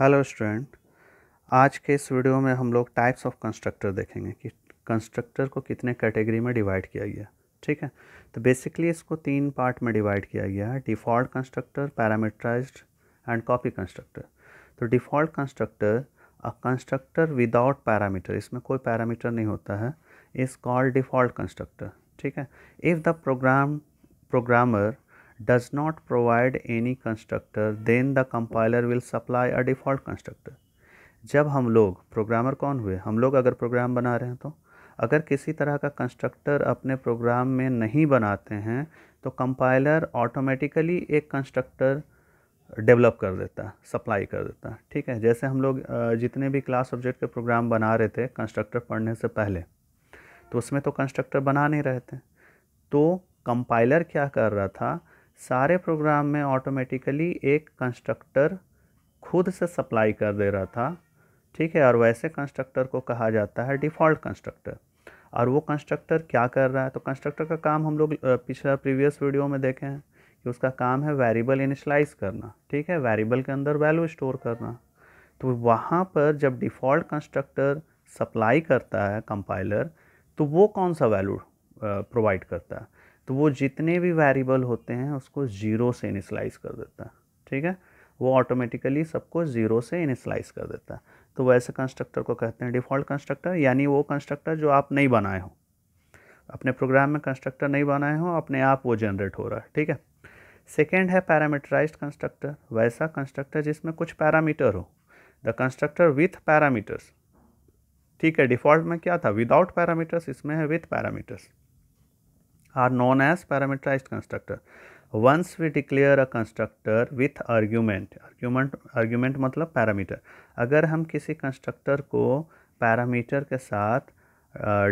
hello student आज के इस वीडियो में हम लोग टाइप्स ऑफ कंस्ट्रक्टर देखेंगे कि कंस्ट्रक्टर को कितने कैटेगरी में डिवाइड किया गया ठीक है तो बेसिकली इसको तीन पार्ट में डिवाइड किया गया है default constructor parameterised and copy constructor तो default constructor a constructor without parameter इसमें कोई पैरामीटर नहीं होता है इज़ कॉल्ड डिफ़ॉल्ट कंस्ट्रक्टर ठीक है if the program programmer does not provide any constructor then the compiler will supply a default constructor जब हम लोग प्रोग्रामर कौन हुए हम लोग अगर प्रोग्राम बना रहे हैं तो अगर किसी तरह का कंस्ट्रक्टर अपने प्रोग्राम में नहीं बनाते हैं तो कंपाइलर ऑटोमेटिकली एक कंस्ट्रक्टर डेवलप कर देता सप्लाई कर देता ठीक है जैसे हम लोग जितने भी क्लास ऑब्जेक्ट के प्रोग्राम बना रहे थे कंस्ट्रक्टर पढ़ने से पहले तो उसमें तो कंस्ट्रक्टर बना नहीं रहे थे तो कंपाइलर क्या कर रहा था सारे प्रोग्राम में ऑटोमेटिकली एक कंस्ट्रक्टर खुद से सप्लाई कर दे रहा था ठीक है और वैसे कंस्ट्रक्टर को कहा जाता है डिफ़ॉल्ट कंस्ट्रक्टर और वो कंस्ट्रक्टर क्या कर रहा है तो कंस्ट्रक्टर का काम हम लोग पिछला प्रीवियस वीडियो में देखे हैं कि उसका काम है वेरिएबल इनिशलाइज करना ठीक है वेरिएबल के अंदर वैल्यू स्टोर करना तो वहाँ पर जब डिफ़ॉल्ट कंस्ट्रक्टर सप्लाई करता है कंपाइलर तो वो कौन सा वैल्यू प्रोवाइड करता है तो वो जितने भी वेरिएबल होते हैं उसको ज़ीरो से इनिशलाइज कर देता है ठीक है वो ऑटोमेटिकली सबको ज़ीरो से इनिशलाइज कर देता है तो वैसे कंस्ट्रक्टर को कहते हैं डिफ़ॉल्ट कंस्ट्रक्टर यानी वो कंस्ट्रक्टर जो आप नहीं बनाए हो अपने प्रोग्राम में कंस्ट्रक्टर नहीं बनाए हो अपने आप वो जनरेट हो रहा है ठीक है सेकेंड है पैरामीटराइज कंस्ट्रक्टर वैसा कंस्ट्रक्टर जिसमें कुछ पैरामीटर हो द कंस्ट्रक्टर विथ पैरामीटर्स ठीक है डिफ़ॉल्ट में क्या था विदाउट पैरामीटर्स इसमें है with parameters are known as parameterized constructor once we declare a constructor with argument argument argument मतलब parameter अगर हम किसी constructor को parameter के साथ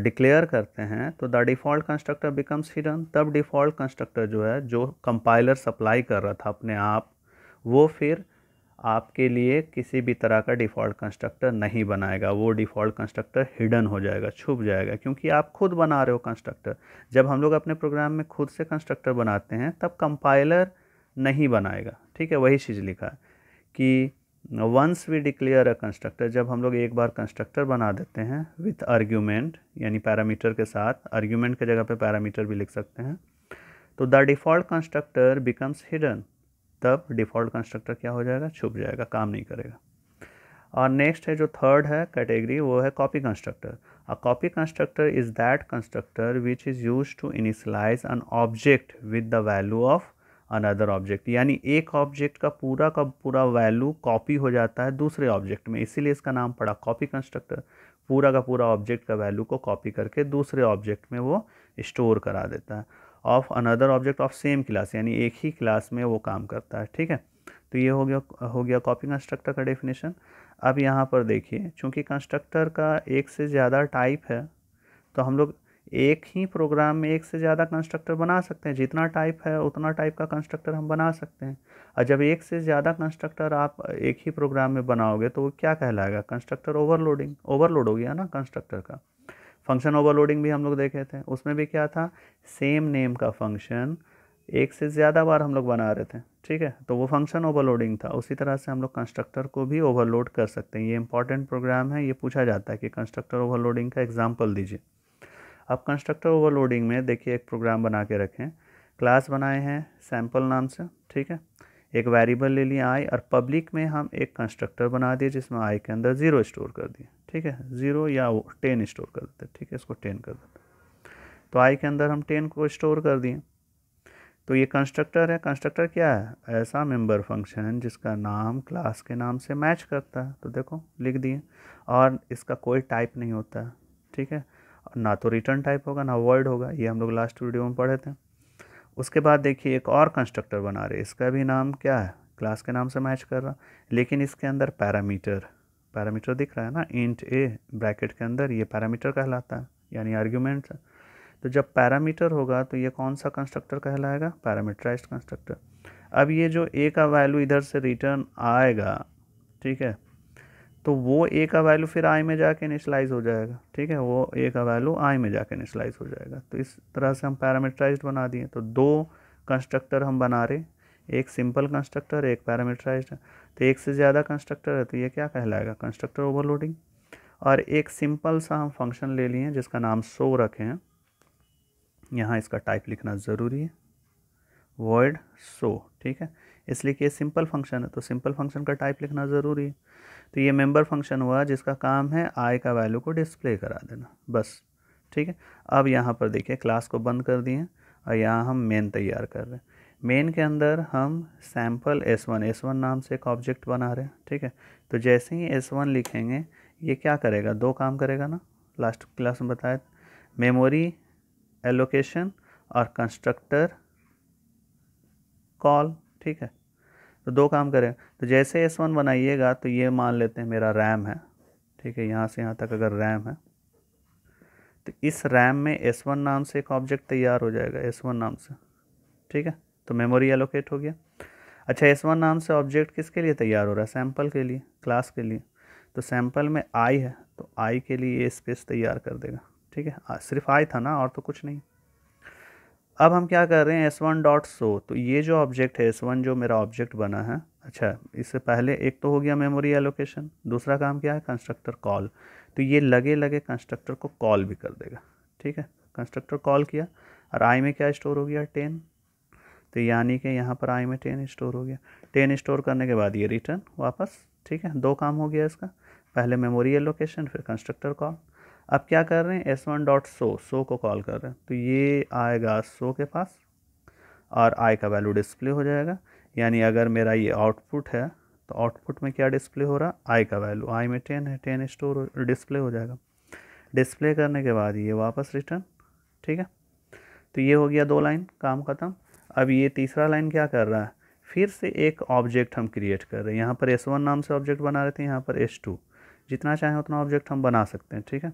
डिक्लेयर uh, करते हैं तो the default constructor becomes hidden तब डिफ़ॉल्ट कंस्ट्रक्टर जो है जो कंपाइलर सप्लाई कर रहा था अपने आप वो फिर आपके लिए किसी भी तरह का डिफ़ॉल्ट कंस्ट्रक्टर नहीं बनाएगा वो डिफ़ॉल्ट कंस्ट्रक्टर हिडन हो जाएगा छुप जाएगा क्योंकि आप खुद बना रहे हो कंस्ट्रक्टर जब हम लोग अपने प्रोग्राम में खुद से कंस्ट्रक्टर बनाते हैं तब कंपाइलर नहीं बनाएगा ठीक है वही चीज़ लिखा है कि once we declare a constructor जब हम लोग एक बार कंस्ट्रक्टर बना देते हैं विथ आर्ग्यूमेंट यानी पैरामीटर के साथ आर्ग्यूमेंट के जगह पे पैरामीटर भी लिख सकते हैं तो the default constructor becomes hidden तब डिफ़ॉल्ट कंस्ट्रक्टर क्या हो जाएगा छुप जाएगा काम नहीं करेगा और नेक्स्ट है जो थर्ड है कैटेगरी वो है copy constructor a copy constructor is that constructor which is use to initialise an object with the value of another object यानी एक ऑब्जेक्ट का पूरा का पूरा वैल्यू कॉपी हो जाता है दूसरे ऑब्जेक्ट में इसीलिए इसका नाम पड़ा कॉपी कंस्ट्रक्टर पूरा का पूरा ऑब्जेक्ट का वैल्यू को कॉपी करके दूसरे ऑब्जेक्ट में वो स्टोर करा देता है of another object of same class यानी एक ही क्लास में वो काम करता है ठीक है तो ये हो गया हो गया कॉपी कंस्ट्रक्टर का डेफिनेशन अब यहाँ पर देखिए चूँकि कंस्ट्रक्टर का एक से ज़्यादा टाइप है तो हम लोग एक ही प्रोग्राम में एक से ज़्यादा कंस्ट्रक्टर बना सकते हैं जितना टाइप है उतना टाइप का कंस्ट्रक्टर हम बना सकते हैं और जब एक से ज़्यादा कंस्ट्रक्टर आप एक ही प्रोग्राम में बनाओगे तो वो क्या कहलाएगा कंस्ट्रक्टर ओवरलोडिंग ओवरलोड हो गया ना कंस्ट्रक्टर का फंक्शन ओवरलोडिंग भी हम लोग देखे थे उसमें भी क्या था सेम नेम का फंक्शन एक से ज़्यादा बार हम लोग बना रहे थे ठीक है तो वो फंक्शन ओवरलोडिंग था उसी तरह से हम लोग कंस्ट्रक्टर को भी ओवरलोड कर सकते हैं ये इंपॉर्टेंट प्रोग्राम है ये पूछा जाता है कि कंस्ट्रक्टर ओवरलोडिंग का एग्जाम्पल दीजिए अब कंस्ट्रक्टर ओवरलोडिंग में देखिए एक प्रोग्राम बना के रखें क्लास बनाए हैं सैम्पल नाम से ठीक है एक वेरिएबल ले लिया आई और पब्लिक में हम एक कंस्ट्रक्टर बना दिए जिसमें आई के अंदर ज़ीरो स्टोर कर दिए ठीक है ज़ीरो या वो टेन स्टोर कर देते ठीक है इसको टेन कर देते तो आई के अंदर हम टेन को स्टोर कर दिए तो ये कंस्ट्रक्टर है कंस्ट्रक्टर क्या है ऐसा मेंबर फंक्शन जिसका नाम क्लास के नाम से मैच करता है तो देखो लिख दिए और इसका कोई टाइप नहीं होता है ठीक है ना तो रिटर्न टाइप होगा ना वर्ड होगा ये हम लोग लास्ट वीडियो में पढ़े थे उसके बाद देखिए एक और कंस्ट्रक्टर बना रहे इसका भी नाम क्या है क्लास के नाम से मैच कर रहा लेकिन इसके अंदर पैरामीटर पैरामीटर दिख रहा है ना इंट ए ब्रैकेट के अंदर ये पैरामीटर कहलाता है यानी आर्ग्यूमेंट तो जब पैरामीटर होगा तो ये कौन सा कंस्ट्रक्टर कहलाएगा पैरामीटराइज कंस्ट्रक्टर अब ये जो ए का वैल्यू इधर से रिटर्न आएगा ठीक है तो वो ए का वैल्यू फिर आई में जाके इनिशलाइज हो जाएगा ठीक है वो ए का वैल्यू आई में जाके इनिशलाइज हो जाएगा तो इस तरह से हम पैरामीटराइज बना दिए तो दो कंस्ट्रक्टर हम बना रहे एक सिंपल कंस्ट्रक्टर एक पैरामीटराइज्ड तो एक से ज़्यादा कंस्ट्रक्टर है तो ये क्या कहलाएगा कंस्ट्रक्टर ओवरलोडिंग और एक सिंपल सा हम फंक्शन ले लिए जिसका नाम सो रखे हैं यहाँ इसका टाइप लिखना ज़रूरी है वर्ड सो ठीक है इसलिए कि ये सिंपल फंक्शन है तो सिंपल फंक्शन का टाइप लिखना ज़रूरी है तो ये मेम्बर फंक्शन हुआ जिसका काम है आई का वैल्यू को डिस्प्ले करा देना बस ठीक है अब यहाँ पर देखिए क्लास को बंद कर दिए और यहाँ हम मेन तैयार कर रहे हैं मेन के अंदर हम sample S one S one नाम से एक ऑब्जेक्ट बना रहे हैं ठीक है तो जैसे ही एस वन लिखेंगे ये क्या करेगा दो काम करेगा ना लास्ट क्लास में बताया मेमोरी एलोकेशन और कंस्ट्रक्टर कॉल ठीक है तो दो काम करें तो जैसे एस वन बनाइएगा तो ये मान लेते हैं मेरा रैम है ठीक है यहाँ से यहाँ तक अगर रैम है तो इस रैम में एस वन नाम से एक ऑब्जेक्ट तैयार हो जाएगा एस वन नाम से ठीक है तो मेमोरी एलोकेट हो गया अच्छा एस वन नाम से ऑब्जेक्ट किसके लिए तैयार हो रहा है सैम्पल के लिए क्लास के लिए तो सैम्पल में आई है तो आई के लिए ये स्पेस तैयार कर देगा ठीक है सिर्फ आई था ना और तो कुछ नहीं अब हम क्या कर रहे हैं एस वन डॉट सो तो ये जो ऑब्जेक्ट है एस वन जो मेरा ऑब्जेक्ट बना है अच्छा इससे पहले एक तो हो गया मेमोरी एलोकेशन दूसरा काम क्या है कंस्ट्रक्टर कॉल तो ये लगे लगे कंस्ट्रक्टर को कॉल भी कर देगा ठीक है कंस्ट्रक्टर कॉल किया और आई में क्या स्टोर हो गया टेन तो यानी कि यहाँ पर आई में टेन स्टोर हो गया टेन स्टोर करने के बाद ये रिटर्न वापस ठीक है दो काम हो गया इसका पहले मेमोरी लोकेशन फिर कंस्ट्रक्टर कॉल अब क्या कर रहे हैं S one dot so so को कॉल कर रहे हैं तो ये आएगा सो के पास और आई का वैल्यू डिस्प्ले हो जाएगा यानी अगर मेरा ये आउटपुट है तो आउटपुट में क्या डिस्प्ले हो रहा आई का वैल्यू आई में टेन है टेन स्टोर डिस्प्ले हो जाएगा डिस्प्ले करने के बाद ये वापस रिटर्न ठीक है तो ये हो गया दो लाइन काम ख़त्म अब ये तीसरा लाइन क्या कर रहा है फिर से एक ऑब्जेक्ट हम क्रिएट कर रहे हैं यहाँ पर एस वन नाम से ऑब्जेक्ट बना रहे थे यहाँ पर एस टू जितना चाहें उतना ऑब्जेक्ट हम बना सकते हैं ठीक है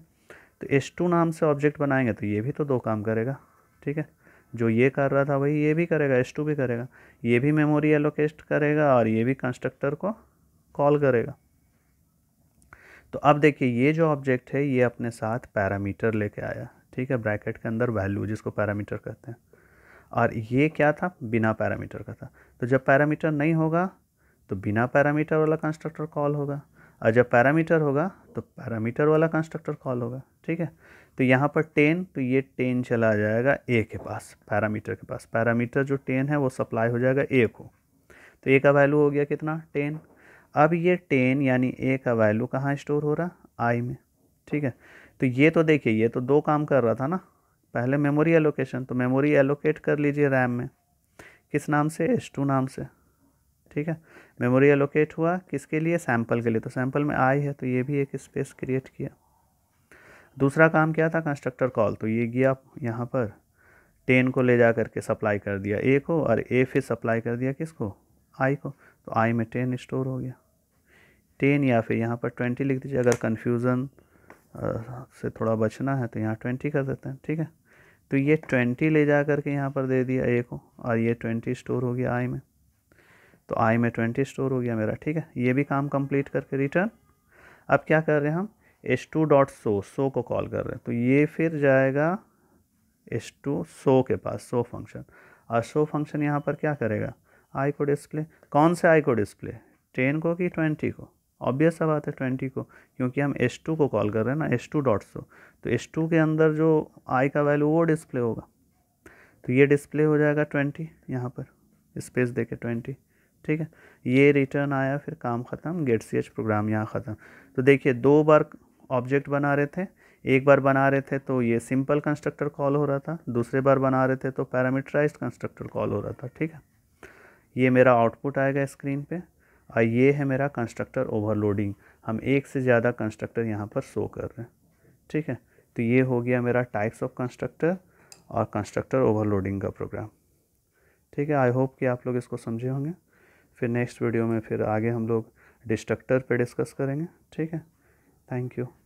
तो एस टू नाम से ऑब्जेक्ट बनाएंगे तो ये भी तो दो काम करेगा ठीक है जो ये कर रहा था वही ये भी करेगा एस टू भी करेगा ये भी मेमोरी एलोकेस्ट करेगा और ये भी कंस्ट्रक्टर को कॉल करेगा तो अब देखिए ये जो ऑब्जेक्ट है ये अपने साथ पैरामीटर लेके आया ठीक है ब्रैकेट के अंदर वैल्यू जिसको पैरामीटर कहते हैं और ये क्या था बिना पैरामीटर का था तो जब पैरामीटर नहीं होगा तो बिना पैरामीटर वाला कंस्ट्रक्टर कॉल होगा और जब पैरामीटर होगा तो पैरामीटर वाला कंस्ट्रक्टर कॉल होगा ठीक है तो यहाँ पर टेन तो ये टेन चला जाएगा ए के पास पैरामीटर के पास पैरामीटर जो टेन है वो सप्लाई हो जाएगा ए को तो ए का वैल्यू हो गया कितना टेन अब ये टेन यानी ए का वैल्यू कहाँ स्टोर हो रहा आई में ठीक है तो ये तो देखिए ये तो दो काम कर रहा था ना पहले मेमोरी एलोकेशन तो मेमोरी एलोकेट कर लीजिए रैम में किस नाम से एस टू नाम से ठीक है मेमोरी एलोकेट हुआ किसके लिए सैम्पल के लिए तो सैम्पल में आई है तो ये भी एक स्पेस क्रिएट किया दूसरा काम क्या था कंस्ट्रक्टर कॉल तो ये गया यहाँ पर टेन को ले जा करके सप्लाई कर दिया ए को और ए फिर सप्लाई कर दिया किसको आई को तो आई में टेन स्टोर हो गया टेन या फिर यहाँ पर ट्वेंटी लिख दीजिए अगर कन्फ्यूज़न से थोड़ा बचना है तो यहाँ ट्वेंटी कर देते हैं ठीक है तो ये ट्वेंटी ले जा करके यहाँ पर दे दिया ए को और ये ट्वेंटी स्टोर हो गया आई में तो आई में ट्वेंटी स्टोर हो गया मेरा ठीक है ये भी काम कंप्लीट करके रिटर्न अब क्या कर रहे हैं हम S two dot so so को कॉल कर रहे हैं तो ये फिर जाएगा एस टू सो के पास सो फंक्शन और सो फंक्शन यहाँ पर क्या करेगा आई को डिस्प्ले कौन से आई को डिस्प्ले टेन को कि ट्वेंटी को ऑब्वियस सा बात है ट्वेंटी को क्योंकि हम एस टू को कॉल कर रहे हैं ना एस टू डॉट सो तो एस टू के अंदर जो आई का वैल्यू वो डिस्प्ले होगा तो ये डिस्प्ले हो जाएगा ट्वेंटी यहाँ पर स्पेस दे के ट्वेंटी ठीक है ये रिटर्न आया फिर काम ख़त्म गेट सी एच प्रोग्राम यहाँ ख़त्म तो देखिए दो बार ऑब्जेक्ट बना रहे थे एक बार बना रहे थे तो ये सिंपल कंस्ट्रक्टर कॉल हो रहा था दूसरे बार बना रहे थे तो पैरामीटराइज कंस्ट्रक्टर कॉल हो रहा था ठीक है ये मेरा आउटपुट आएगा स्क्रीन पे और ये है मेरा कंस्ट्रक्टर ओवरलोडिंग हम एक से ज़्यादा कंस्ट्रक्टर यहाँ पर शो कर रहे हैं ठीक है तो ये हो गया मेरा टाइप्स ऑफ कंस्ट्रक्टर और कंस्ट्रक्टर ओवरलोडिंग का प्रोग्राम ठीक है आई होप कि आप लोग इसको समझे होंगे फिर नेक्स्ट वीडियो में फिर आगे हम लोग डिस्ट्रक्टर पे डिस्कस करेंगे ठीक है थैंक यू